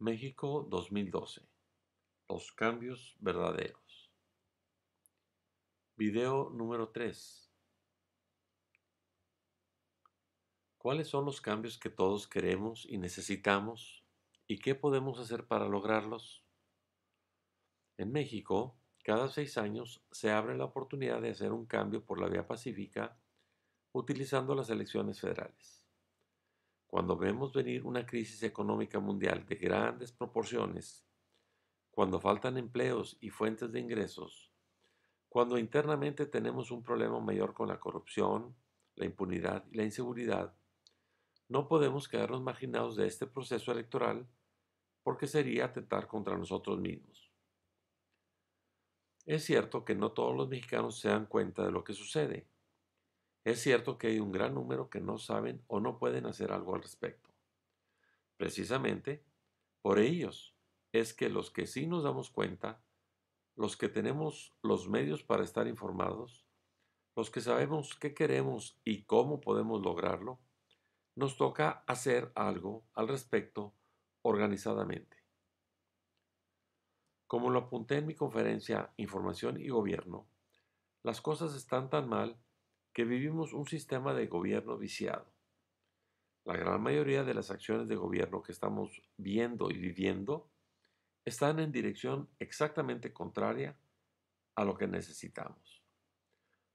México 2012. Los cambios verdaderos. Video número 3. ¿Cuáles son los cambios que todos queremos y necesitamos? ¿Y qué podemos hacer para lograrlos? En México, cada seis años se abre la oportunidad de hacer un cambio por la vía pacífica utilizando las elecciones federales. Cuando vemos venir una crisis económica mundial de grandes proporciones, cuando faltan empleos y fuentes de ingresos, cuando internamente tenemos un problema mayor con la corrupción, la impunidad y la inseguridad, no podemos quedarnos marginados de este proceso electoral porque sería atentar contra nosotros mismos. Es cierto que no todos los mexicanos se dan cuenta de lo que sucede, es cierto que hay un gran número que no saben o no pueden hacer algo al respecto. Precisamente, por ellos es que los que sí nos damos cuenta, los que tenemos los medios para estar informados, los que sabemos qué queremos y cómo podemos lograrlo, nos toca hacer algo al respecto organizadamente. Como lo apunté en mi conferencia Información y Gobierno, las cosas están tan mal vivimos un sistema de gobierno viciado. La gran mayoría de las acciones de gobierno que estamos viendo y viviendo están en dirección exactamente contraria a lo que necesitamos.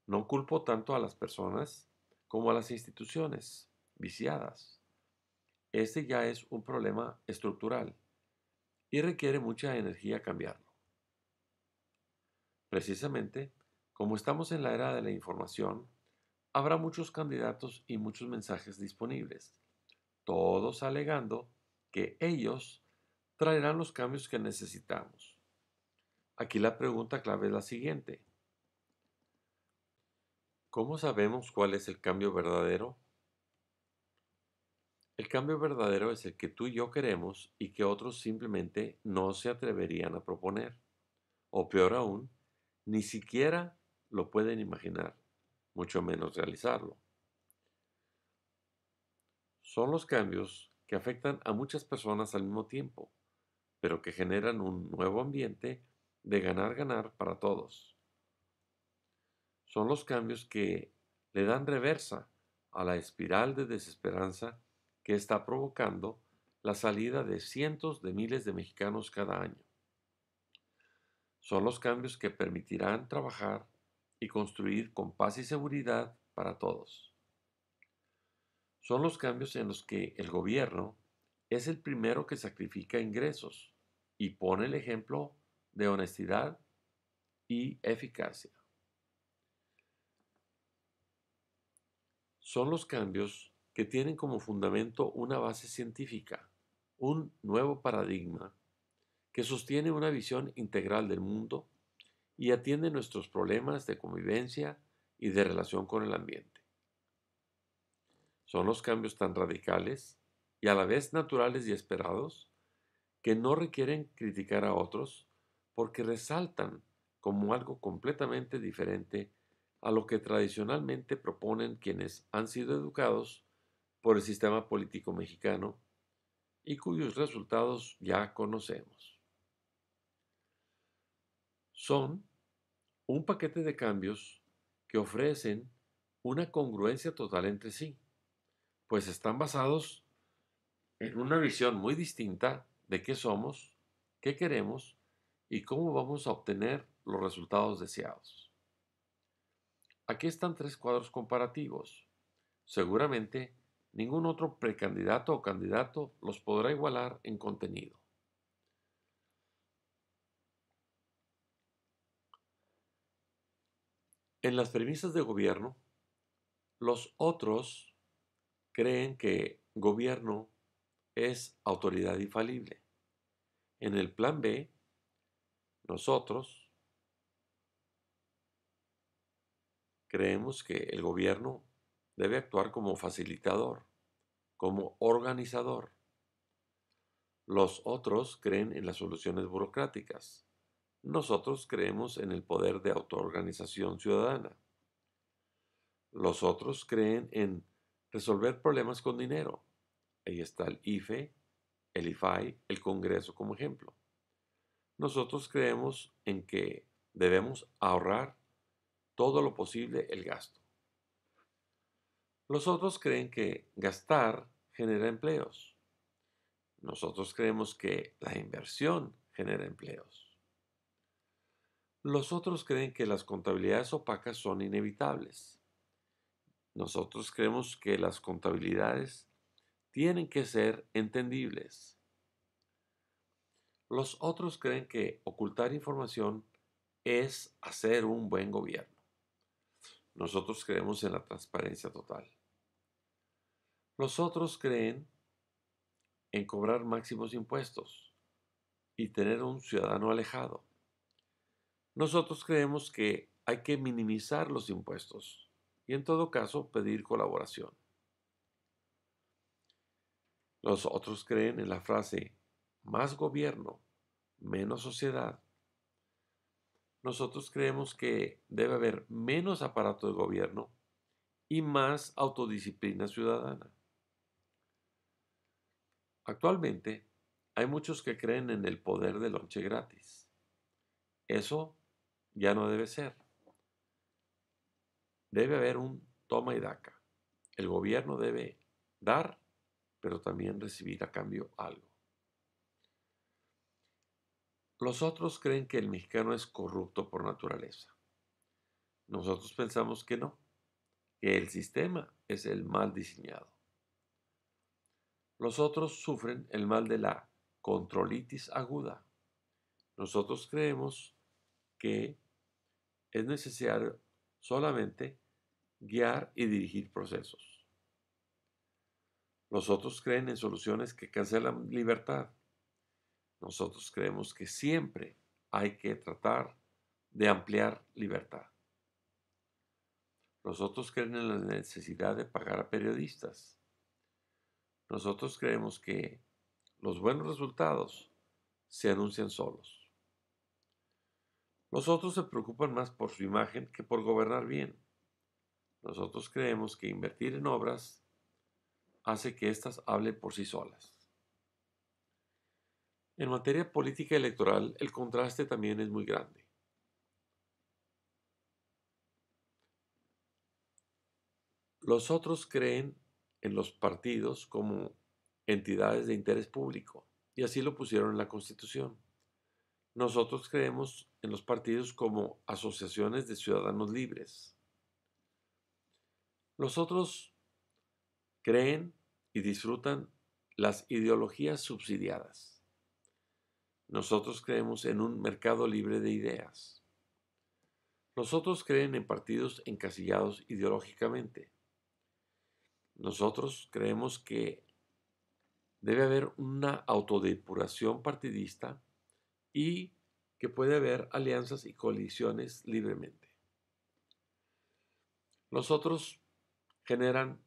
No culpo tanto a las personas como a las instituciones viciadas. Este ya es un problema estructural y requiere mucha energía cambiarlo. Precisamente, como estamos en la era de la información, habrá muchos candidatos y muchos mensajes disponibles, todos alegando que ellos traerán los cambios que necesitamos. Aquí la pregunta clave es la siguiente. ¿Cómo sabemos cuál es el cambio verdadero? El cambio verdadero es el que tú y yo queremos y que otros simplemente no se atreverían a proponer. O peor aún, ni siquiera lo pueden imaginar mucho menos realizarlo. Son los cambios que afectan a muchas personas al mismo tiempo, pero que generan un nuevo ambiente de ganar-ganar para todos. Son los cambios que le dan reversa a la espiral de desesperanza que está provocando la salida de cientos de miles de mexicanos cada año. Son los cambios que permitirán trabajar y construir con paz y seguridad para todos. Son los cambios en los que el gobierno es el primero que sacrifica ingresos y pone el ejemplo de honestidad y eficacia. Son los cambios que tienen como fundamento una base científica, un nuevo paradigma que sostiene una visión integral del mundo y atiende nuestros problemas de convivencia y de relación con el ambiente. Son los cambios tan radicales y a la vez naturales y esperados que no requieren criticar a otros porque resaltan como algo completamente diferente a lo que tradicionalmente proponen quienes han sido educados por el sistema político mexicano y cuyos resultados ya conocemos son un paquete de cambios que ofrecen una congruencia total entre sí, pues están basados en una visión muy distinta de qué somos, qué queremos y cómo vamos a obtener los resultados deseados. Aquí están tres cuadros comparativos. Seguramente ningún otro precandidato o candidato los podrá igualar en contenido. En las premisas de gobierno, los otros creen que gobierno es autoridad infalible. En el plan B, nosotros creemos que el gobierno debe actuar como facilitador, como organizador. Los otros creen en las soluciones burocráticas. Nosotros creemos en el poder de autoorganización ciudadana. Los otros creen en resolver problemas con dinero. Ahí está el IFE, el IFAI, el Congreso como ejemplo. Nosotros creemos en que debemos ahorrar todo lo posible el gasto. Los otros creen que gastar genera empleos. Nosotros creemos que la inversión genera empleos. Los otros creen que las contabilidades opacas son inevitables. Nosotros creemos que las contabilidades tienen que ser entendibles. Los otros creen que ocultar información es hacer un buen gobierno. Nosotros creemos en la transparencia total. Los otros creen en cobrar máximos impuestos y tener un ciudadano alejado. Nosotros creemos que hay que minimizar los impuestos y en todo caso pedir colaboración. Los otros creen en la frase más gobierno, menos sociedad. Nosotros creemos que debe haber menos aparato de gobierno y más autodisciplina ciudadana. Actualmente hay muchos que creen en el poder del lonche gratis. Eso ya no debe ser. Debe haber un toma y daca. El gobierno debe dar, pero también recibir a cambio algo. Los otros creen que el mexicano es corrupto por naturaleza. Nosotros pensamos que no, que el sistema es el mal diseñado. Los otros sufren el mal de la controlitis aguda. Nosotros creemos que es necesario solamente guiar y dirigir procesos. Los otros creen en soluciones que cancelan libertad. Nosotros creemos que siempre hay que tratar de ampliar libertad. Nosotros creen en la necesidad de pagar a periodistas. Nosotros creemos que los buenos resultados se anuncian solos. Los otros se preocupan más por su imagen que por gobernar bien. Nosotros creemos que invertir en obras hace que éstas hablen por sí solas. En materia política electoral, el contraste también es muy grande. Los otros creen en los partidos como entidades de interés público, y así lo pusieron en la Constitución. Nosotros creemos en los partidos como asociaciones de ciudadanos libres. Los otros creen y disfrutan las ideologías subsidiadas. Nosotros creemos en un mercado libre de ideas. Los otros creen en partidos encasillados ideológicamente. Nosotros creemos que debe haber una autodepuración partidista y que puede haber alianzas y colisiones libremente. Nosotros generan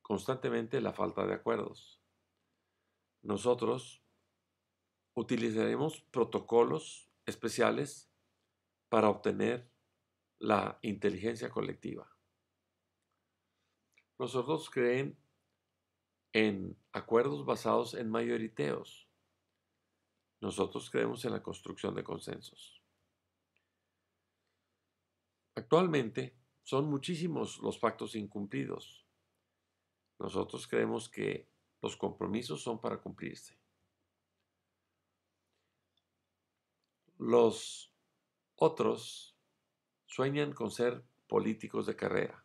constantemente la falta de acuerdos. Nosotros utilizaremos protocolos especiales para obtener la inteligencia colectiva. Nosotros creen en acuerdos basados en mayoriteos, nosotros creemos en la construcción de consensos. Actualmente son muchísimos los pactos incumplidos. Nosotros creemos que los compromisos son para cumplirse. Los otros sueñan con ser políticos de carrera.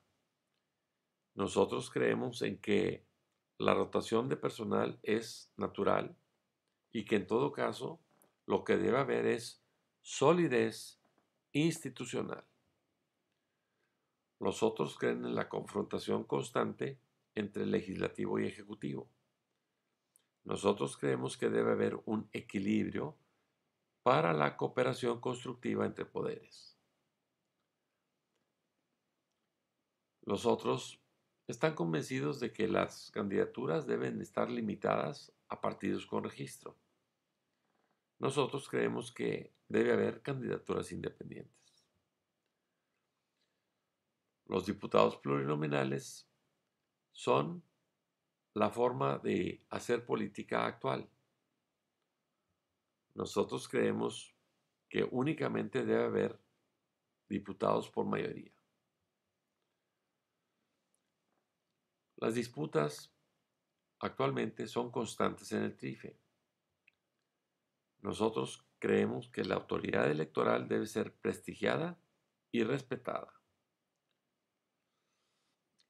Nosotros creemos en que la rotación de personal es natural y que en todo caso lo que debe haber es solidez institucional. Los otros creen en la confrontación constante entre legislativo y ejecutivo. Nosotros creemos que debe haber un equilibrio para la cooperación constructiva entre poderes. Los otros están convencidos de que las candidaturas deben estar limitadas a partidos con registro. Nosotros creemos que debe haber candidaturas independientes. Los diputados plurinominales son la forma de hacer política actual. Nosotros creemos que únicamente debe haber diputados por mayoría. Las disputas actualmente son constantes en el trife. Nosotros creemos que la autoridad electoral debe ser prestigiada y respetada.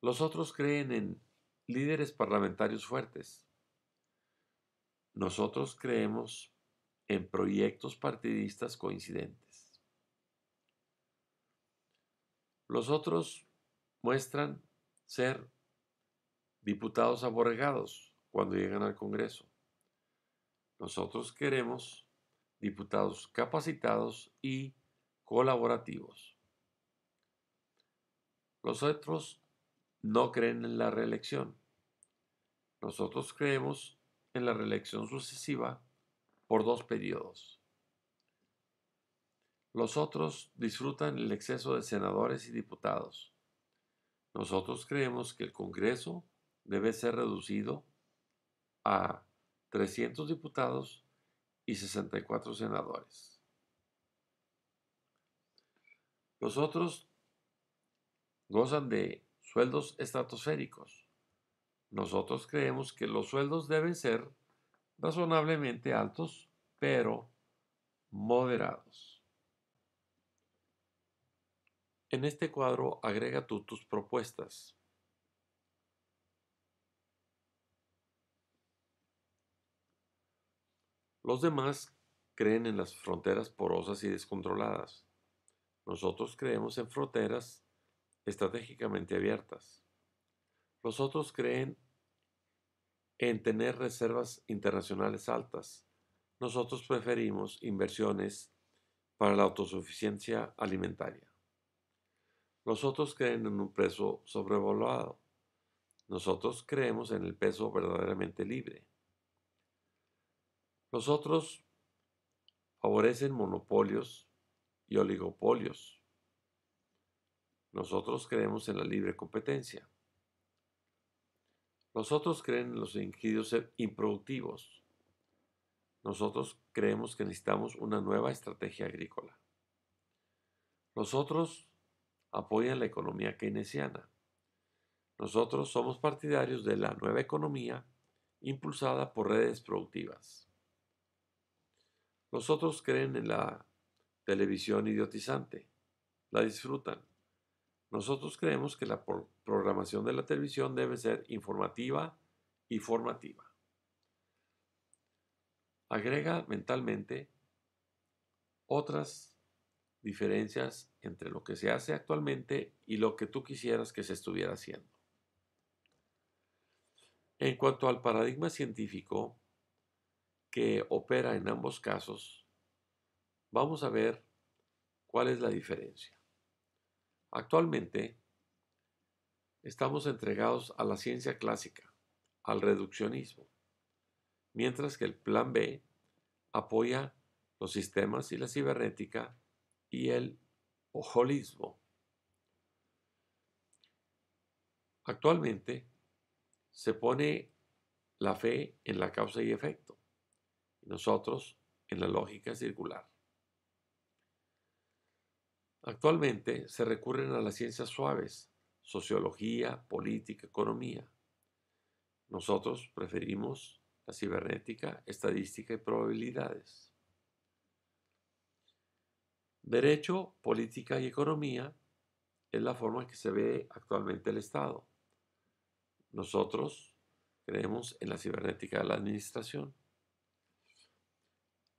Los otros creen en líderes parlamentarios fuertes. Nosotros creemos en proyectos partidistas coincidentes. Los otros muestran ser diputados aborregados cuando llegan al Congreso. Nosotros queremos diputados capacitados y colaborativos. Los otros no creen en la reelección. Nosotros creemos en la reelección sucesiva por dos periodos. Los otros disfrutan el exceso de senadores y diputados. Nosotros creemos que el Congreso debe ser reducido a 300 diputados y 64 senadores. Los otros gozan de sueldos estratosféricos. Nosotros creemos que los sueldos deben ser razonablemente altos, pero moderados. En este cuadro agrega tú tus propuestas. Los demás creen en las fronteras porosas y descontroladas. Nosotros creemos en fronteras estratégicamente abiertas. Los otros creen en tener reservas internacionales altas. Nosotros preferimos inversiones para la autosuficiencia alimentaria. Los otros creen en un peso sobrevaluado. Nosotros creemos en el peso verdaderamente libre. Los otros favorecen monopolios y oligopolios. Nosotros creemos en la libre competencia. Los otros creen en los ingenios improductivos. Nosotros creemos que necesitamos una nueva estrategia agrícola. Los otros apoyan la economía keynesiana. Nosotros somos partidarios de la nueva economía impulsada por redes productivas. Los otros creen en la televisión idiotizante, la disfrutan. Nosotros creemos que la programación de la televisión debe ser informativa y formativa. Agrega mentalmente otras diferencias entre lo que se hace actualmente y lo que tú quisieras que se estuviera haciendo. En cuanto al paradigma científico, que opera en ambos casos, vamos a ver cuál es la diferencia. Actualmente estamos entregados a la ciencia clásica, al reduccionismo, mientras que el plan B apoya los sistemas y la cibernética y el ojolismo. Actualmente se pone la fe en la causa y efecto, nosotros en la lógica circular. Actualmente se recurren a las ciencias suaves, sociología, política, economía. Nosotros preferimos la cibernética, estadística y probabilidades. Derecho, política y economía es la forma en que se ve actualmente el Estado. Nosotros creemos en la cibernética de la administración.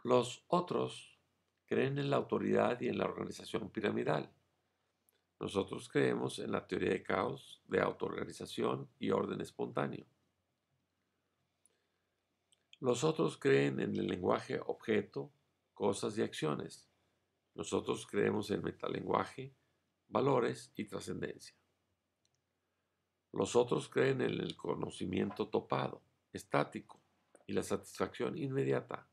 Los otros creen en la autoridad y en la organización piramidal. Nosotros creemos en la teoría de caos, de autoorganización y orden espontáneo. Los otros creen en el lenguaje objeto, cosas y acciones. Nosotros creemos en metalenguaje, valores y trascendencia. Los otros creen en el conocimiento topado, estático y la satisfacción inmediata.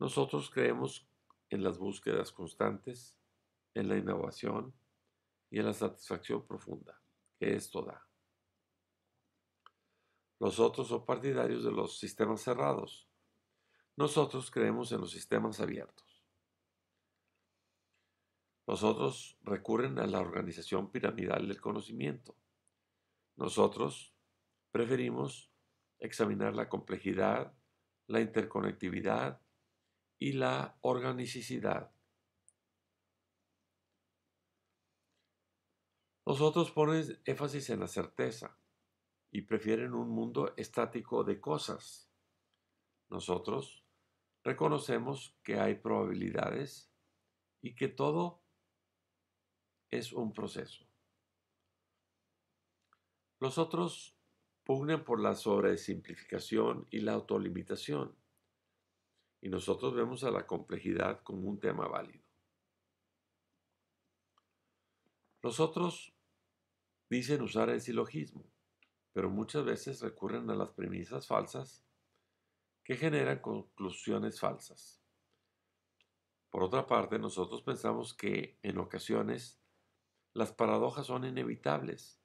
Nosotros creemos en las búsquedas constantes, en la innovación y en la satisfacción profunda que esto da. Los otros son partidarios de los sistemas cerrados. Nosotros creemos en los sistemas abiertos. Nosotros recurren a la organización piramidal del conocimiento. Nosotros preferimos examinar la complejidad, la interconectividad y la organicidad. Los otros ponen énfasis en la certeza y prefieren un mundo estático de cosas. Nosotros reconocemos que hay probabilidades y que todo es un proceso. Los otros pugnan por la sobresimplificación y la autolimitación y nosotros vemos a la complejidad como un tema válido. Los otros dicen usar el silogismo, pero muchas veces recurren a las premisas falsas que generan conclusiones falsas. Por otra parte, nosotros pensamos que en ocasiones las paradojas son inevitables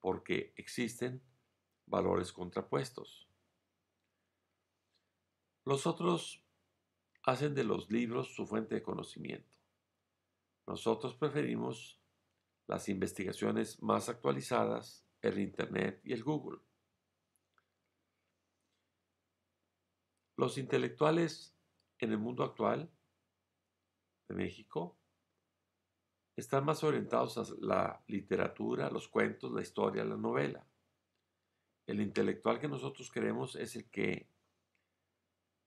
porque existen valores contrapuestos. Los otros hacen de los libros su fuente de conocimiento. Nosotros preferimos las investigaciones más actualizadas, el Internet y el Google. Los intelectuales en el mundo actual de México están más orientados a la literatura, los cuentos, la historia, la novela. El intelectual que nosotros queremos es el que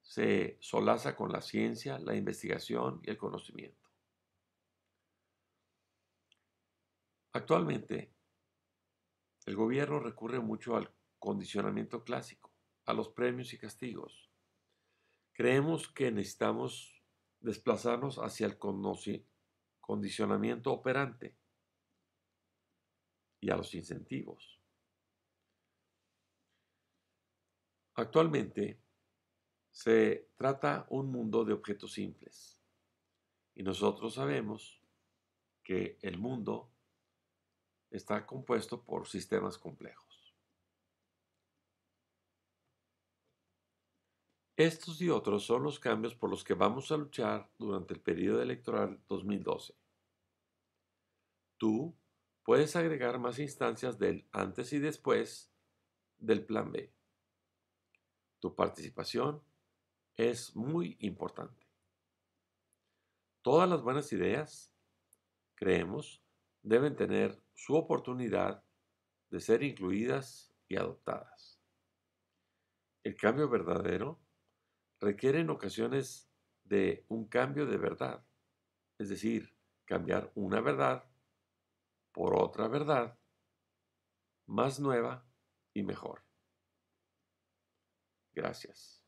se solaza con la ciencia, la investigación y el conocimiento. Actualmente, el gobierno recurre mucho al condicionamiento clásico, a los premios y castigos. Creemos que necesitamos desplazarnos hacia el condicionamiento operante y a los incentivos. Actualmente, se trata un mundo de objetos simples. Y nosotros sabemos que el mundo está compuesto por sistemas complejos. Estos y otros son los cambios por los que vamos a luchar durante el periodo electoral 2012. Tú puedes agregar más instancias del antes y después del plan B. Tu participación es muy importante. Todas las buenas ideas, creemos, deben tener su oportunidad de ser incluidas y adoptadas. El cambio verdadero requiere en ocasiones de un cambio de verdad, es decir, cambiar una verdad por otra verdad más nueva y mejor. Gracias.